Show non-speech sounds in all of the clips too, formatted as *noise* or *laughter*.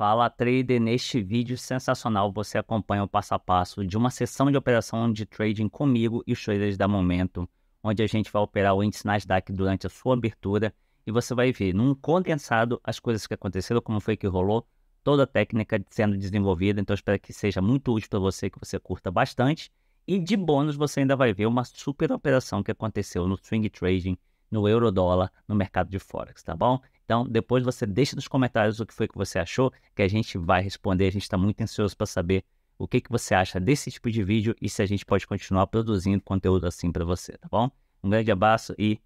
Fala trader, neste vídeo sensacional você acompanha o passo a passo de uma sessão de operação de trading comigo e os traders da Momento, onde a gente vai operar o índice Nasdaq durante a sua abertura e você vai ver num condensado as coisas que aconteceram, como foi que rolou, toda a técnica sendo desenvolvida, então espero que seja muito útil para você, que você curta bastante. E de bônus você ainda vai ver uma super operação que aconteceu no swing trading, no euro dólar, no mercado de forex, tá bom? Então, depois você deixa nos comentários o que foi que você achou, que a gente vai responder. A gente está muito ansioso para saber o que, que você acha desse tipo de vídeo e se a gente pode continuar produzindo conteúdo assim para você, tá bom? Um grande abraço e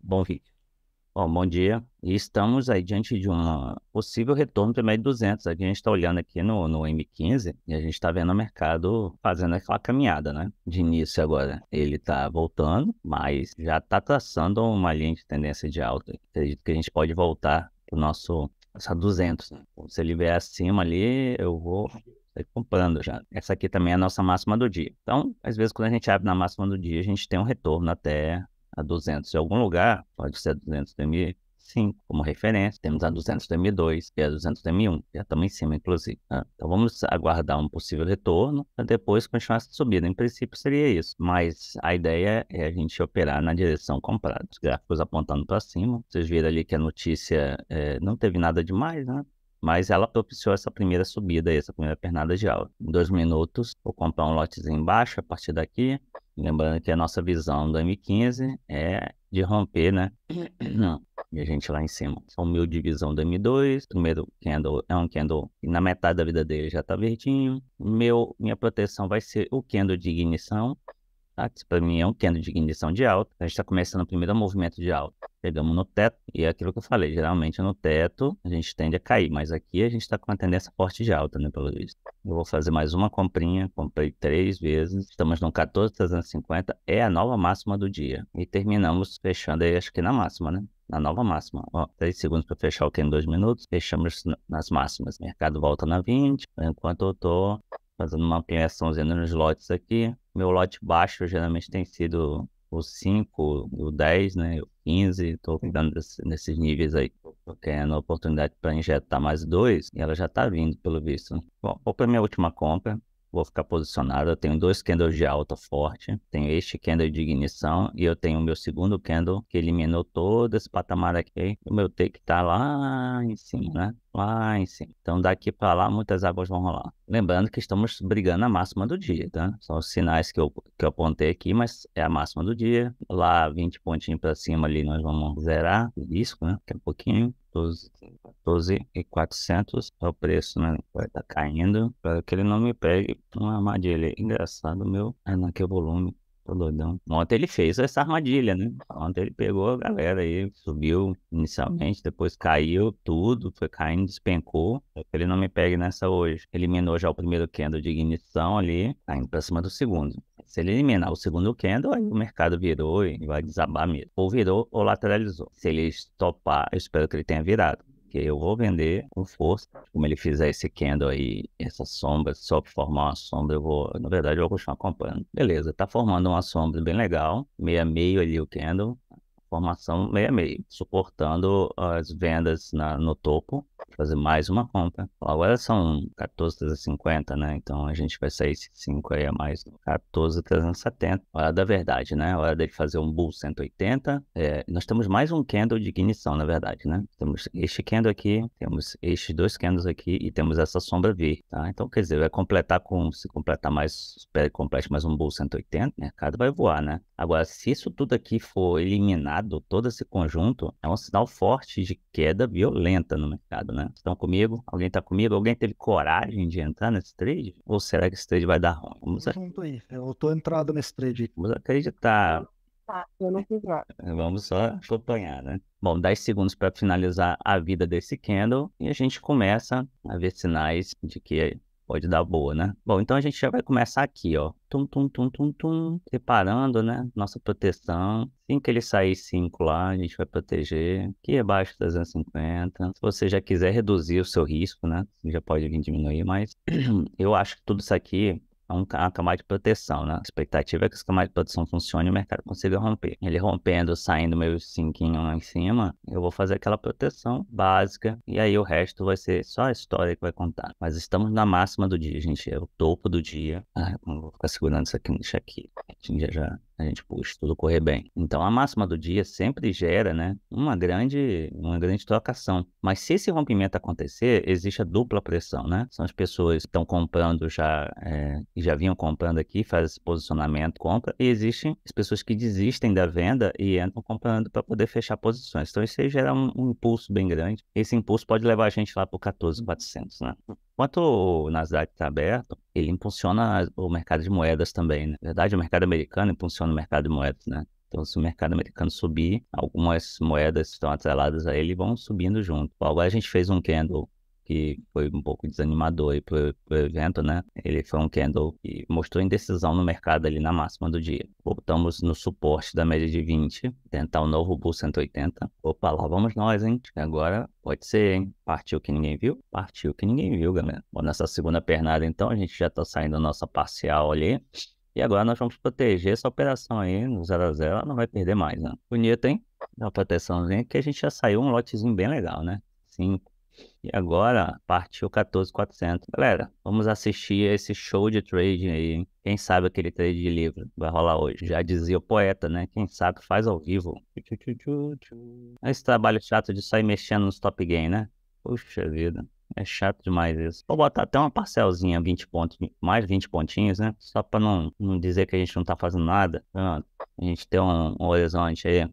bom vídeo. Bom, bom dia. E estamos aí diante de um possível retorno do de 200 Aqui a gente está olhando aqui no, no M15 e a gente está vendo o mercado fazendo aquela caminhada, né? De início agora. Ele está voltando, mas já está traçando uma linha de tendência de alta. Acredito que a gente pode voltar para o nosso essa 200. Né? Então, se ele vier acima ali, eu vou comprando já. Essa aqui também é a nossa máxima do dia. Então, às vezes, quando a gente abre na máxima do dia, a gente tem um retorno até a 200 em algum lugar, pode ser a 200 do M5 como referência. Temos a 200 do M2 e a 200 do M1, já estamos em cima, inclusive. Né? Então vamos aguardar um possível retorno para depois continuar essa subida. Em princípio seria isso, mas a ideia é a gente operar na direção comprada. Os gráficos apontando para cima. Vocês viram ali que a notícia é, não teve nada demais, né? mas ela propiciou essa primeira subida, essa primeira pernada de aula. Em dois minutos, vou comprar um lotezinho embaixo a partir daqui, Lembrando que a nossa visão 2015 é de romper, né? *clears throat* Não. E a gente lá em cima. São mil de visão 2002. Primeiro candle é um candle que na metade da vida dele já tá verdinho. Meu, minha proteção vai ser o candle de ignição. Tá? Isso pra mim é um candle de ignição de alta. A gente tá começando o primeiro movimento de alta pegamos no teto, e é aquilo que eu falei, geralmente no teto a gente tende a cair, mas aqui a gente está com uma tendência forte de alta, né, pelo visto. Eu vou fazer mais uma comprinha, comprei três vezes, estamos no 14,350, é a nova máxima do dia. E terminamos fechando aí, acho que na máxima, né? na nova máxima. Ó, 3 segundos para fechar o que em 2 minutos, fechamos nas máximas. mercado volta na 20, enquanto eu tô fazendo uma ampliaçãozinha nos lotes aqui. Meu lote baixo geralmente tem sido o 5, o 10, né? O 15, tô ficando desse, nesses níveis aí. Tô querendo a oportunidade para injetar mais dois e ela já tá vindo, pelo visto. Bom, vou pra minha última compra vou ficar posicionado. Eu tenho dois candles de alta forte, tenho este candle de ignição e eu tenho o meu segundo candle que eliminou todo esse patamar aqui. O meu take tá lá em cima, né? Lá em cima. Então daqui para lá muitas águas vão rolar. Lembrando que estamos brigando a máxima do dia, tá? São os sinais que eu, que eu apontei aqui, mas é a máxima do dia. Lá 20 pontinhos para cima ali nós vamos zerar o risco, né? Daqui a pouquinho. 12.400 é o preço, né? Vai tá caindo. Espero que ele não me pegue uma armadilha. Engraçado, meu. É naquele volume. Tô doidão. Ontem ele fez essa armadilha, né? Ontem ele pegou a galera aí, subiu inicialmente, depois caiu tudo, foi caindo, despencou. que Ele não me pegue nessa hoje. Eliminou já o primeiro candle de ignição ali, tá indo pra cima do segundo. Se ele eliminar o segundo candle, aí o mercado virou e vai desabar mesmo. Ou virou ou lateralizou. Se ele estopar, eu espero que ele tenha virado porque eu vou vender com força. Como ele fizer esse candle aí, essa sombra, só para formar uma sombra, eu vou, na verdade, eu vou continuar acompanhando. Beleza, tá formando uma sombra bem legal, meia meio ali o candle, formação meia meio, suportando as vendas na, no topo fazer mais uma compra. Agora são 14,350, né? Então a gente vai sair esse 5 aí a mais 14,370. Hora da verdade, né? Hora dele fazer um Bull 180. É, nós temos mais um candle de ignição, na verdade, né? Temos este candle aqui, temos estes dois candles aqui e temos essa sombra V, tá? Então, quer dizer, vai completar com, se completar mais, espera que complete mais um Bull 180, o mercado vai voar, né? Agora, se isso tudo aqui for eliminado, todo esse conjunto, é um sinal forte de queda violenta no mercado, né? Estão comigo? Alguém está comigo? Alguém teve coragem de entrar nesse trade? Ou será que esse trade vai dar ruim? Vamos eu aí. Eu tô entrado nesse trade. Vamos acreditar. Tá, eu não fiz nada. Vamos só acompanhar, né? Bom, 10 segundos para finalizar a vida desse candle e a gente começa a ver sinais de que Pode dar boa, né? Bom, então a gente já vai começar aqui, ó. Tum, tum, tum, tum, tum. reparando, né? Nossa proteção. Assim que ele sair 5 lá, a gente vai proteger. Aqui abaixo das 250. Se você já quiser reduzir o seu risco, né? já pode vir diminuir, mas *clears throat* eu acho que tudo isso aqui uma camada de proteção, né? A expectativa é que essa camada de proteção funcione e o mercado consiga romper. Ele rompendo, saindo meu cinquinho lá em cima, eu vou fazer aquela proteção básica e aí o resto vai ser só a história que vai contar. Mas estamos na máxima do dia, gente. É o topo do dia. Ah, vou ficar segurando isso aqui, deixa aqui. A gente já já a gente puxa, tudo correr bem. Então a máxima do dia sempre gera, né, uma grande, uma grande trocação. Mas se esse rompimento acontecer, existe a dupla pressão, né? São as pessoas que estão comprando já, é, já vinham comprando aqui, faz posicionamento, compra, e existem as pessoas que desistem da venda e entram comprando para poder fechar posições. Então isso aí gera um, um impulso bem grande. Esse impulso pode levar a gente lá para o 14,400, né? Enquanto o Nasdaq está aberto, ele impulsiona o mercado de moedas também. Né? Na verdade, o mercado americano impulsiona o mercado de moedas, né? Então, se o mercado americano subir, algumas moedas que estão atreladas a ele vão subindo junto. Agora a gente fez um candle que foi um pouco desanimador aí pro, pro evento, né? Ele foi um candle que mostrou indecisão no mercado ali na máxima do dia. Voltamos no suporte da média de 20, tentar o um novo Bull 180. Opa, lá vamos nós, hein? Agora pode ser, hein? Partiu que ninguém viu? Partiu que ninguém viu, galera. Bom, nessa segunda pernada, então, a gente já tá saindo a nossa parcial ali. E agora nós vamos proteger essa operação aí no 0 x 0 ela não vai perder mais, né? Bonito, hein? Dá uma proteçãozinha que a gente já saiu um lotezinho bem legal, né? 5, e agora partiu 14400. Galera, vamos assistir esse show de trading aí, hein? Quem sabe aquele trade de livro vai rolar hoje? Já dizia o poeta, né? Quem sabe faz ao vivo. Esse trabalho chato de sair mexendo nos top game, né? Puxa vida. É chato demais isso. Vou botar até uma parcelzinha, 20 pontos, mais 20 pontinhos, né? Só pra não, não dizer que a gente não tá fazendo nada. Ah, a gente tem um, um horizonte aí.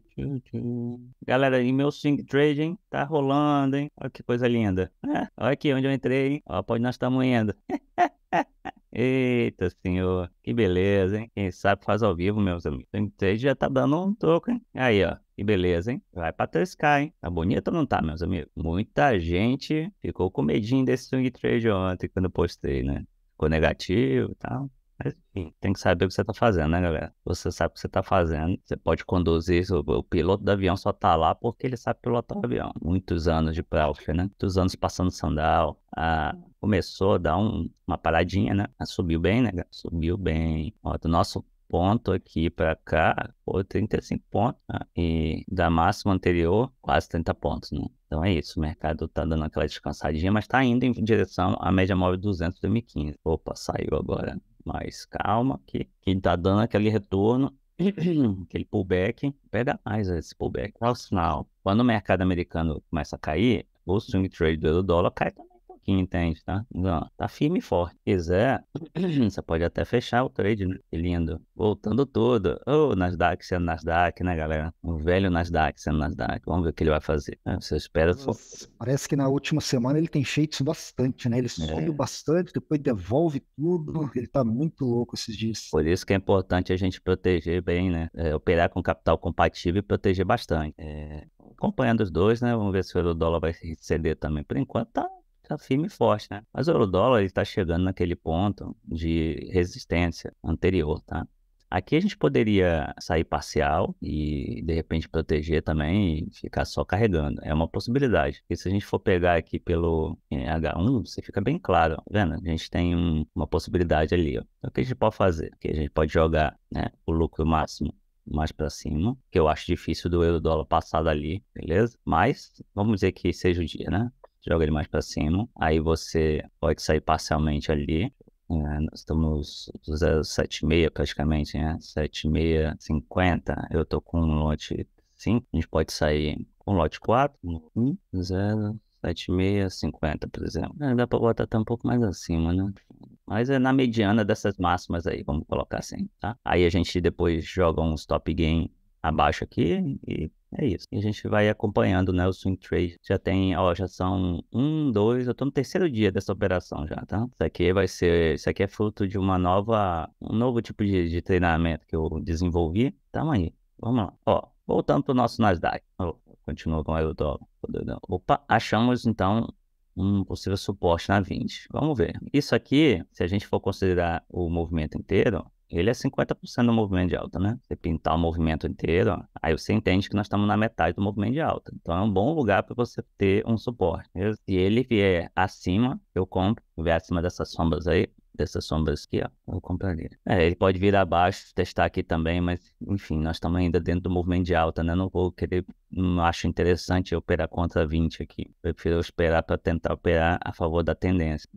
Galera, e meu swing trade, hein? Tá rolando, hein? Olha que coisa linda. É, olha aqui onde eu entrei, hein? Olha, pode nós estamos indo. *laughs* Eita senhor, que beleza, hein? Quem sabe faz ao vivo, meus amigos. 33 então, já tá dando um troco, hein? Aí, ó. Que beleza, hein? Vai pra 3K, hein? Tá bonito ou não tá, meus amigos? Muita gente ficou com medinho desse swing trade ontem quando eu postei, né? Ficou negativo e tal. Mas, enfim, tem que saber o que você tá fazendo, né, galera? Você sabe o que você tá fazendo, você pode conduzir. O piloto do avião só tá lá porque ele sabe pilotar o avião. Muitos anos de prática, né? Muitos anos passando sandal. Ah, começou a dar um, uma paradinha, né? Ah, subiu bem, né, galera? Subiu bem. Ó, do nosso ponto aqui para cá, ou 35 pontos, né? e da máxima anterior, quase 30 pontos, né? Então é isso, o mercado tá dando aquela descansadinha, mas tá indo em direção à média móvel 200 de 2015. Opa, saiu agora mais. Calma, que quem tá dando aquele retorno, *clears throat* aquele pullback, pega mais esse pullback. Qual o sinal? Quando o mercado americano começa a cair, o swing trade do dólar cai também entende, tá? Não, tá firme e forte. Se quiser, *clears throat* você pode até fechar o trade, né? Que lindo. Voltando todo. Ô, oh, Nasdaq sendo Nasdaq, né, galera? O velho Nasdaq sendo Nasdaq. Vamos ver o que ele vai fazer. É, você espera. parece que na última semana ele tem shades bastante, né? Ele sobe é. bastante, depois devolve tudo. Ele tá muito louco esses dias. Por isso que é importante a gente proteger bem, né? É, operar com capital compatível e proteger bastante. É, acompanhando os dois, né? Vamos ver se o dólar vai ceder também. Por enquanto tá está firme e forte, né? Mas o dólar está chegando naquele ponto de resistência anterior, tá? Aqui a gente poderia sair parcial e de repente proteger também e ficar só carregando. É uma possibilidade. E se a gente for pegar aqui pelo H1, você fica bem claro, tá vendo? A gente tem um, uma possibilidade ali. Ó. Então, o que a gente pode fazer? Que a gente pode jogar né, o lucro máximo mais para cima, que eu acho difícil do euro dólar passar dali, beleza? Mas vamos dizer que seja o dia, né? joga ele mais para cima. Aí você pode sair parcialmente ali. É, nós estamos 076 praticamente, né? 7650. Eu tô com um lote 5. A gente pode sair com lote 4, 1, 0, 7650, por exemplo. É, dá para botar até um pouco mais acima, né? Mas é na mediana dessas máximas aí, vamos colocar assim, tá? Aí a gente depois joga um stop gain abaixo aqui e é isso. E a gente vai acompanhando, né, o swing trade. Já tem, ó, já são um, dois, eu tô no terceiro dia dessa operação já, tá? Isso aqui vai ser, isso aqui é fruto de uma nova, um novo tipo de, de treinamento que eu desenvolvi. Tamo aí, vamos lá. Ó, voltando pro nosso Nasdaq. Oh, continua com o euro dólar. Opa, achamos então um possível suporte na 20. Vamos ver. Isso aqui, se a gente for considerar o movimento inteiro, ele é 50% do movimento de alta, né? Você pintar o movimento inteiro, ó, aí você entende que nós estamos na metade do movimento de alta. Então é um bom lugar para você ter um suporte. Se ele vier é acima, eu compro, vier acima dessas sombras aí, dessas sombras aqui, ó, eu compraria. É, ele pode vir abaixo, testar aqui também, mas enfim, nós estamos ainda dentro do movimento de alta, né? Não vou querer, não acho interessante eu operar contra 20 aqui. Prefiro esperar para tentar operar a favor da tendência.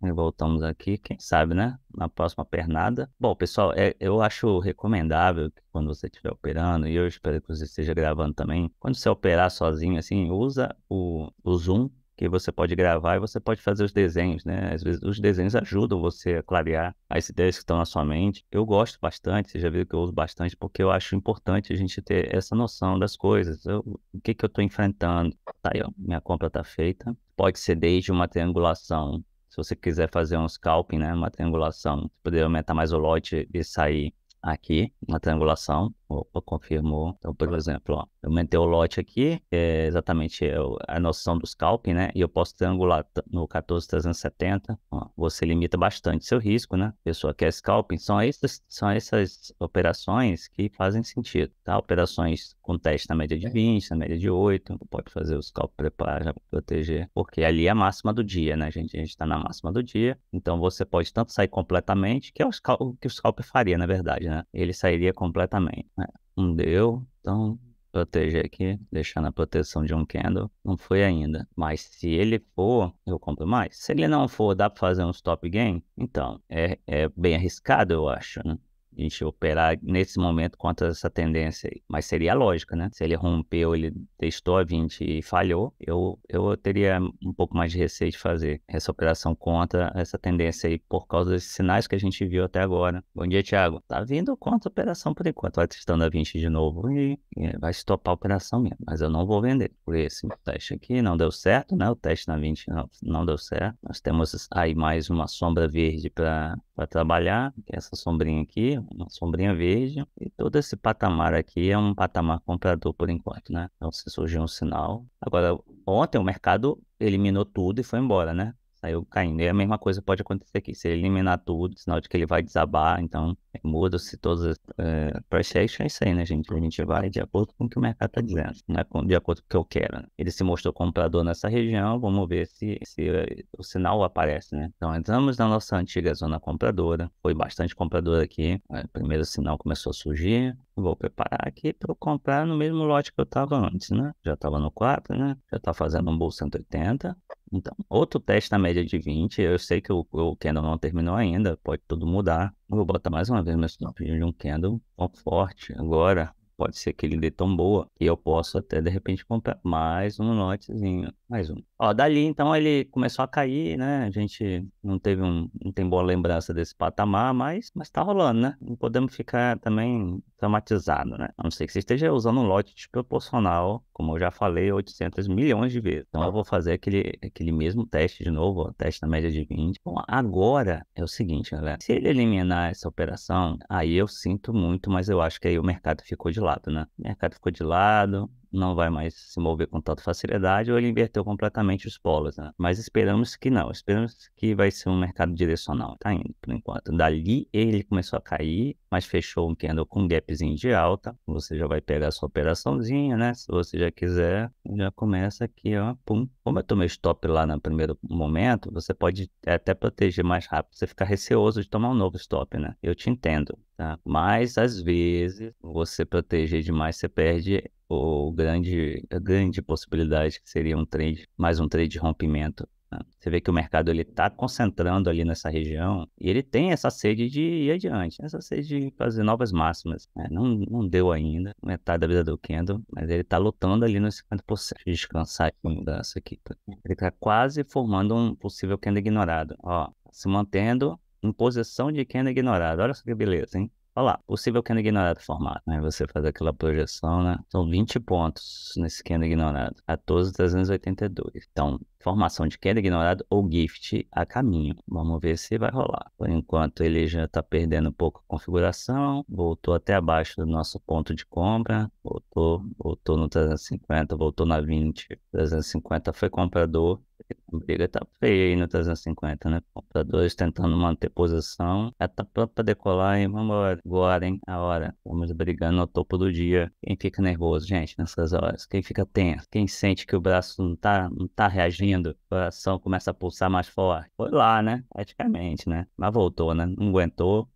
E voltamos aqui, quem sabe, né? Na próxima pernada. Bom, pessoal, é, eu acho recomendável que quando você estiver operando, e eu espero que você esteja gravando também, quando você operar sozinho, assim, usa o, o Zoom que você pode gravar e você pode fazer os desenhos, né? Às vezes os desenhos ajudam você a clarear as ideias que estão na sua mente. Eu gosto bastante, você já viu que eu uso bastante, porque eu acho importante a gente ter essa noção das coisas. Eu, o que, que eu estou enfrentando? Tá aí, ó, minha compra está feita. Pode ser desde uma triangulação. Se você quiser fazer um scalping, né? Uma triangulação, poder aumentar mais o lote e sair aqui, uma triangulação. Opa, confirmou. Então, por exemplo, ó, aumentei o lote aqui, é exatamente é a noção do scalping, né? E eu posso triangular no 14,370. Ó, você limita bastante seu risco, né? pessoa quer scalping, são essas, são essas operações que fazem sentido, tá? Operações com teste na média de 20, é. na média de 8, pode fazer o scalp preparar já proteger, porque ali é a máxima do dia, né, gente? A gente está na máxima do dia, então você pode tanto sair completamente, que é o, o que o scalp faria, na verdade, né? Ele sairia completamente né? não deu, então proteger aqui, deixar na proteção de um candle, não foi ainda. Mas se ele for, eu compro mais. Se ele não for, dá para fazer um stop gain? Então, é, é bem arriscado, eu acho, né? a gente operar nesse momento contra essa tendência aí. Mas seria lógica, né? Se ele rompeu, ele testou a 20 e falhou, eu, eu teria um pouco mais de receio de fazer essa operação contra essa tendência aí por causa desses sinais que a gente viu até agora. Bom dia, Thiago. Tá vindo contra a operação por enquanto. Vai testando a 20 de novo e vai estopar a operação mesmo. Mas eu não vou vender. Por esse teste aqui não deu certo, né? O teste na 20 não, não deu certo. Nós temos aí mais uma sombra verde para para trabalhar, que é essa sombrinha aqui, uma sombrinha verde, e todo esse patamar aqui é um patamar comprador por enquanto, né? Então se surgiu um sinal. Agora, ontem o mercado eliminou tudo e foi embora, né? saiu caindo. Né? E a mesma coisa pode acontecer aqui. Se ele eliminar tudo, sinal de que ele vai desabar, então é, muda-se todas as uh, eh, projections, é isso aí, né, gente? A gente vai de acordo com o que o mercado está dizendo, né? de acordo com o que eu quero. Né? Ele se mostrou comprador nessa região, vamos ver se, se eh, o sinal aparece, né? Então entramos na nossa antiga zona compradora, foi bastante compradora aqui, o né? primeiro sinal começou a surgir, vou preparar aqui para eu comprar no mesmo lote que eu estava antes, né? Já estava no 4, né? Já está fazendo um bolso 180, então, outro teste na média de 20. Eu sei que o, o candle não terminou ainda, pode tudo mudar. vou botar mais uma vez meu stop de um candle tão forte agora. Pode ser que ele dê tão boa que eu posso até de repente comprar mais um lotezinho. Mais um. Ó, dali então ele começou a cair, né? A gente não teve um, não tem boa lembrança desse patamar, mas, mas tá rolando, né? Não podemos ficar também traumatizado, né? A não ser que você esteja usando um lote desproporcional, como eu já falei, 800 milhões de vezes. Então eu vou fazer aquele, aquele mesmo teste de novo, ó, teste na média de 20. Bom, agora é o seguinte, galera. Se ele eliminar essa operação, aí eu sinto muito, mas eu acho que aí o mercado ficou de lado, né? O mercado ficou de lado, não vai mais se mover com tanta facilidade ou ele inverteu completamente os polos, né? Mas esperamos que não, esperamos que vai ser um mercado direcional, tá indo por enquanto. Dali ele começou a cair, mas fechou um candle com um gapzinho de alta, você já vai pegar a sua operaçãozinha, né? Se você já quiser, já começa aqui, ó, pum. Como eu tomei stop lá no primeiro momento, você pode até proteger mais rápido, você fica receoso de tomar um novo stop, né? Eu te entendo, tá? Mas às vezes você proteger demais, você perde ou grande, a grande possibilidade que seria um trade, mais um trade de rompimento. Né? Você vê que o mercado ele está concentrando ali nessa região e ele tem essa sede de ir adiante, essa sede de fazer novas máximas. Né? Não, não deu ainda metade da vida do Kendo, mas ele está lutando ali nos 50% de descansar com mudança aqui. Tá? Ele está quase formando um possível Kendo ignorado. Ó, se mantendo em posição de Kendo ignorado. Olha só que beleza, hein? lá, Possível cano ignorado formado. Aí né? você faz aquela projeção, né? São 20 pontos nesse cano ignorado. 14,382. Então, formação de queda ignorado ou gift a caminho. Vamos ver se vai rolar. Por enquanto, ele já está perdendo um pouco a configuração. Voltou até abaixo do nosso ponto de compra. Voltou, voltou no 350, voltou na 20. 350 foi comprador, a briga tá feia aí no 350, né? Compradores tá tentando manter posição. Já é tá pronto pra decolar hein? vambora. Agora, hein? A hora. Vamos brigando no topo do dia. Quem fica nervoso, gente, nessas horas? Quem fica tenso? Quem sente que o braço não tá, não tá reagindo? O coração começa a pulsar mais forte. Foi lá, né? Praticamente, né? Mas voltou, né? Não aguentou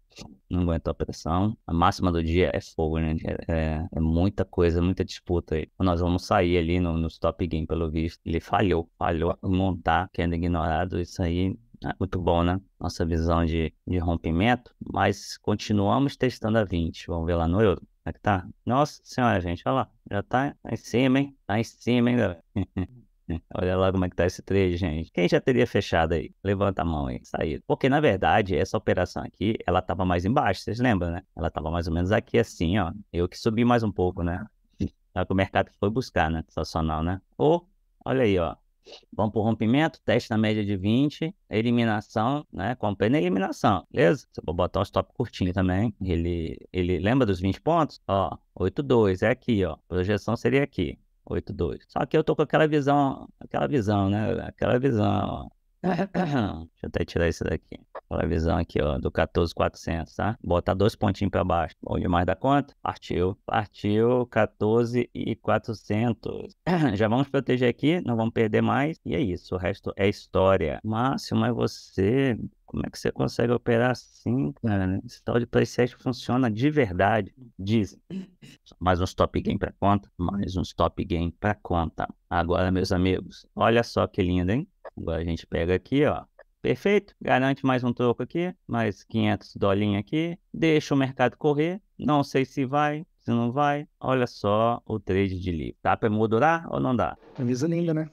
não aguentou a pressão. A máxima do dia é fogo, né? É, é, é muita coisa, muita disputa aí. Nós vamos sair ali no, no Stop Game, pelo visto. Ele falhou, falhou montar, sendo ignorado. Isso aí é muito bom, né? Nossa visão de, de rompimento. Mas continuamos testando a 20. Vamos ver lá no Euro. Como é que tá? Nossa senhora, gente, olha lá. Já tá em cima, hein? Tá em cima, hein, galera? *laughs* Olha lá como é que tá esse trade, gente. Quem já teria fechado aí? Levanta a mão aí, saída. Porque, na verdade, essa operação aqui, ela tava mais embaixo, vocês lembram, né? Ela tava mais ou menos aqui assim, ó. Eu que subi mais um pouco, né? Só é que o mercado foi buscar, né? Sensacional, né? Ou, olha aí, ó. Vamos pro rompimento, teste na média de 20, eliminação, né? Comprei na eliminação, beleza? Você pode botar um stop curtinho também. Ele, ele lembra dos 20 pontos? Ó, 8,2 é aqui, ó. Projeção seria aqui. 8.2. Só que eu tô com aquela visão, aquela visão, né? Aquela visão, *coughs* Deixa eu até tirar isso daqui. aquela visão aqui, ó, do 14400, tá? Botar dois pontinhos para baixo. Bom demais da conta? Partiu. Partiu 14400. *coughs* Já vamos proteger aqui, não vamos perder mais. E é isso, o resto é história. máximo mas é você como é que você consegue operar assim, cara? Esse tal de PlayStation funciona de verdade, diz mais um stop gain para conta, mais um stop gain para conta. Agora, meus amigos, olha só que lindo, hein? Agora a gente pega aqui, ó. Perfeito, garante mais um troco aqui, mais 500 dolinhos aqui, deixa o mercado correr, não sei se vai, se não vai, olha só o trade de livre. Dá para emoldurar ou não dá? Camisa linda, né?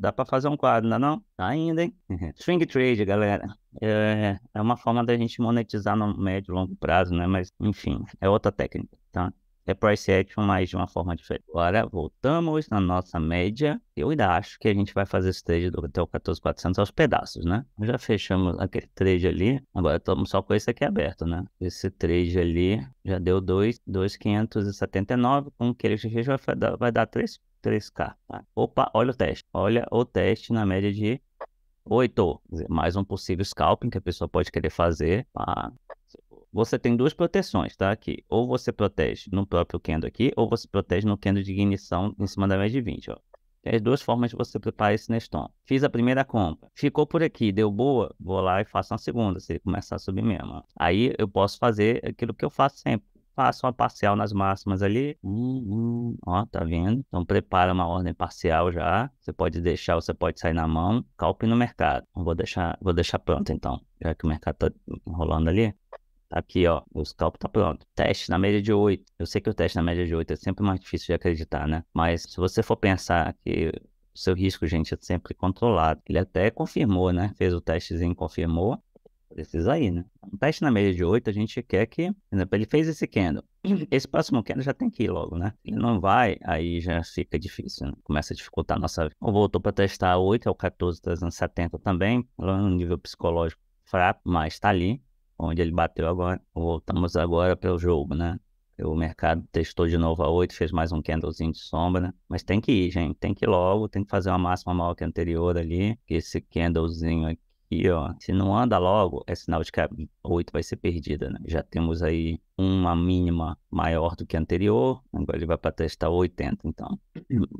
Dá para fazer um quadro, não é não? Tá ainda, hein? *laughs* Swing trade, galera. É, é uma forma da gente monetizar no médio e longo prazo, né? Mas, enfim, é outra técnica, tá? é price action, mas de uma forma diferente. Agora, voltamos na nossa média. Eu ainda acho que a gente vai fazer esse trade do, até o 14.400 aos pedaços, né? Já fechamos aquele trade ali. Agora estamos só com esse aqui aberto, né? Esse trade ali já deu 2,579. Com aquele que vai, vai dar 3, 3K. Tá? Opa, olha o teste. Olha o teste na média de 8. Mais um possível scalping que a pessoa pode querer fazer você tem duas proteções, tá? Aqui. Ou você protege no próprio Kendo aqui, ou você protege no Kendo de ignição em cima da média de 20, ó. Tem as duas formas de você preparar esse Neston. Fiz a primeira compra. Ficou por aqui, deu boa, vou lá e faço uma segunda, se ele começar a subir mesmo. Ó. Aí eu posso fazer aquilo que eu faço sempre faço uma parcial nas máximas ali. Uh, uh, ó, tá vendo? Então prepara uma ordem parcial já. Você pode deixar, você pode sair na mão. Calpe no mercado. Vou deixar, vou deixar pronto então. Já que o mercado tá rolando ali. Tá aqui, ó, o scalp tá pronto. Teste na média de 8. Eu sei que o teste na média de 8 é sempre mais difícil de acreditar, né? Mas se você for pensar que o seu risco, gente, é sempre controlado. Ele até confirmou, né? Fez o testezinho, confirmou. Precisa ir, né? Um teste na média de 8, a gente quer que... Por exemplo, ele fez esse candle. *clears throat* Esse próximo candle já tem que ir logo, né? Ele não vai, aí já fica difícil, né? Começa a dificultar a nossa... Voltou para testar 8, é o 14,370 também. Lá no nível psicológico fraco, mas tá ali onde ele bateu agora. Voltamos agora para o jogo, né? O mercado testou de novo a 8, fez mais um candlezinho de sombra, né? mas tem que ir, gente, tem que ir logo, tem que fazer uma máxima maior que a anterior ali, esse candlezinho aqui, ó, se não anda logo, é sinal de que a 8 vai ser perdida, né? Já temos aí uma mínima maior do que a anterior, agora ele vai para testar 80, então,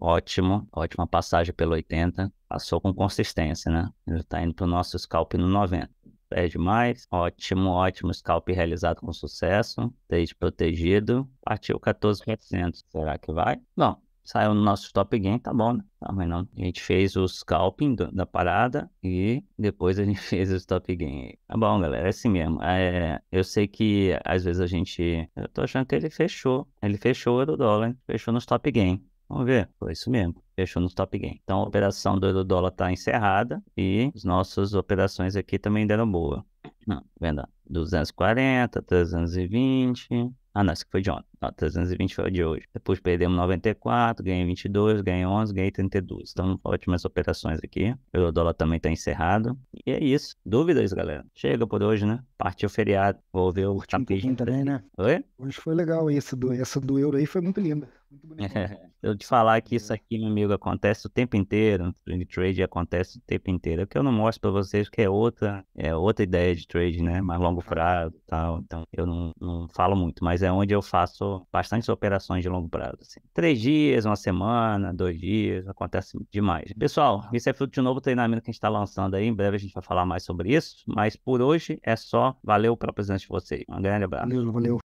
ótimo, ótima passagem pelo 80, passou com consistência, né? Ele está indo para o nosso scalp no 90. É demais. Ótimo, ótimo scalp realizado com sucesso. Desde protegido. Partiu 14%, Será que vai? Bom, saiu no nosso top game, tá bom, né? Tá, mas não. A gente fez o scalping do, da parada e depois a gente *laughs* fez o stop game. Tá bom, galera, é assim mesmo. É, eu sei que às vezes a gente. Eu tô achando que ele fechou. Ele fechou o euro dólar, fechou no top game. Vamos ver. Foi isso mesmo. Fechou no top gain. Então a operação do dólar está encerrada e as nossas operações aqui também deram boa. Não, ah, venda 240, 320. Ah, não, isso foi de ontem. Não, 320 foi de hoje. Depois perdemos 94, ganhei 22, ganhei 11, ganhei 32. Então, ótimas operações aqui. O dólar também está encerrado. E é isso. Dúvidas, galera? Chega por hoje, né? Partiu feriado. Vou ver o último tapete. também, né? Oi? Hoje foi legal. Esse do, essa do euro aí foi muito linda. Muito bonito. *laughs* eu te falar que isso aqui, meu amigo, acontece o tempo inteiro. O trade acontece o tempo inteiro. É que eu não mostro para vocês que é outra, é outra ideia de trade, né? Mais longo prazo e tal. Então eu não, não falo muito, mas é onde eu faço bastantes operações de longo prazo. Assim. Três dias, uma semana, dois dias, acontece demais. Pessoal, isso é fruto de um novo treinamento que a gente está lançando aí. Em breve a gente vai falar mais sobre isso. Mas por hoje é só. Valeu pela presença de vocês. Um grande abraço. Valeu, valeu.